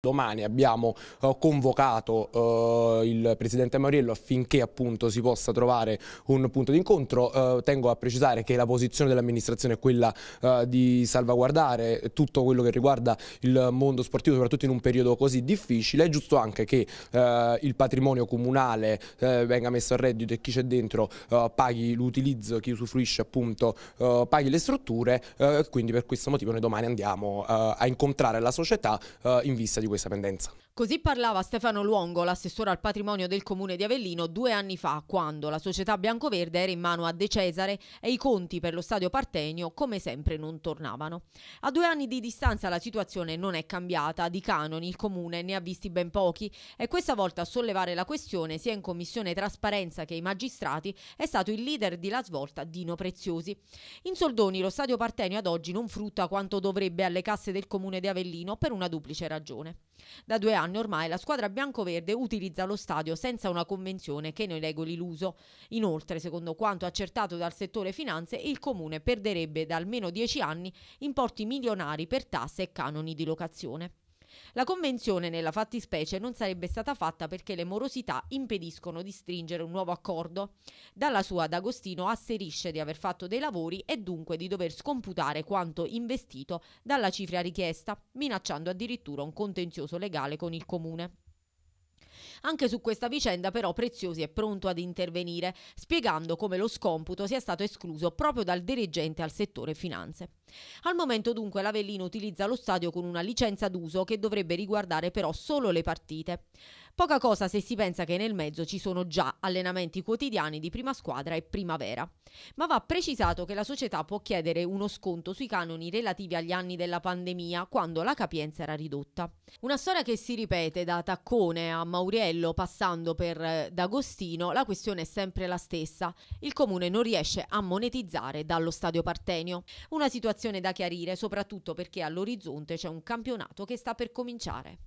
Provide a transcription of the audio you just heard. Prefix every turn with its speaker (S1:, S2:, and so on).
S1: Domani abbiamo uh, convocato uh, il Presidente Mauriello affinché appunto si possa trovare un punto d'incontro. Uh, tengo a precisare che la posizione dell'amministrazione è quella di salvaguardare tutto quello che riguarda il mondo sportivo, soprattutto in un periodo così difficile. È giusto anche che il patrimonio comunale venga messo a reddito e chi c'è dentro paghi l'utilizzo, chi usufruisce appunto paghi le strutture. quindi per questo motivo noi domani andiamo a incontrare la società in vista di questa pendenza.
S2: Così parlava Stefano Luongo, l'assessore al patrimonio del comune di Avellino, due anni fa, quando la società biancoverde era in mano a De Cesare e i conti per lo stadio Partenio, come sempre, non tornavano. A due anni di distanza la situazione non è cambiata, di canoni il comune ne ha visti ben pochi e questa volta a sollevare la questione sia in commissione trasparenza che i magistrati è stato il leader di La Svolta, Dino Preziosi. In soldoni lo stadio Partenio ad oggi non frutta quanto dovrebbe alle casse del comune di Avellino per una duplice ragione. Da due anni anni ormai la squadra biancoverde utilizza lo stadio senza una convenzione che ne regoli l'uso. Inoltre, secondo quanto accertato dal settore finanze, il comune perderebbe da almeno 10 anni importi milionari per tasse e canoni di locazione. La convenzione nella fattispecie non sarebbe stata fatta perché le morosità impediscono di stringere un nuovo accordo. Dalla sua ad Agostino asserisce di aver fatto dei lavori e dunque di dover scomputare quanto investito dalla cifra richiesta, minacciando addirittura un contenzioso legale con il comune. Anche su questa vicenda però Preziosi è pronto ad intervenire, spiegando come lo scomputo sia stato escluso proprio dal dirigente al settore finanze. Al momento dunque l'Avellino utilizza lo stadio con una licenza d'uso che dovrebbe riguardare però solo le partite. Poca cosa se si pensa che nel mezzo ci sono già allenamenti quotidiani di prima squadra e primavera. Ma va precisato che la società può chiedere uno sconto sui canoni relativi agli anni della pandemia, quando la capienza era ridotta. Una storia che si ripete da Taccone a Maurieri Maranello, passando per eh, D'Agostino, la questione è sempre la stessa. Il comune non riesce a monetizzare dallo stadio Partenio. Una situazione da chiarire, soprattutto perché all'orizzonte c'è un campionato che sta per cominciare.